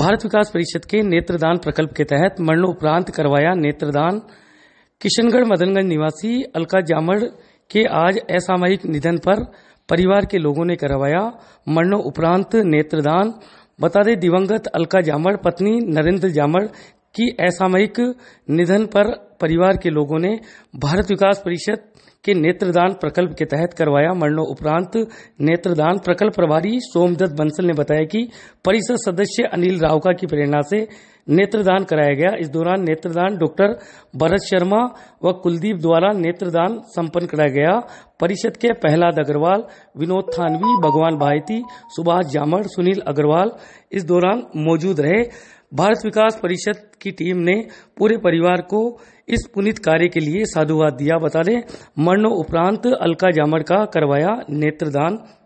भारत विकास परिषद के नेत्रदान प्रकल्प के तहत मरणोपरांत करवाया नेत्रदान किशनगढ़ मदनगंज निवासी अलका जामड़ के आज असामयिक निधन पर परिवार के लोगों ने करवाया मरणोपरांत नेत्रदान बता दें दिवंगत अलका जामड़ पत्नी नरेंद्र जामड़ की असामयिक निधन पर परिवार के लोगों ने भारत विकास परिषद के नेत्रदान प्रकल्प के तहत करवाया उपरांत नेत्रदान प्रकल्प प्रभारी सोमदत्त बंसल ने बताया कि परिषद सदस्य अनिल रावका की प्रेरणा से नेत्रदान कराया गया इस दौरान नेत्रदान डॉक्टर भरत शर्मा व कुलदीप द्वारा नेत्रदान संपन्न कराया गया परिषद के प्रहलाद अग्रवाल विनोद थानवी भगवान भाईती सुभाष जामड़ सुनील अग्रवाल इस दौरान मौजूद रहे भारत विकास परिषद की टीम ने पूरे परिवार को इस पुनित कार्य के लिए साधुवाद दिया बता दें उपरांत अलका जामड़ का करवाया नेत्रदान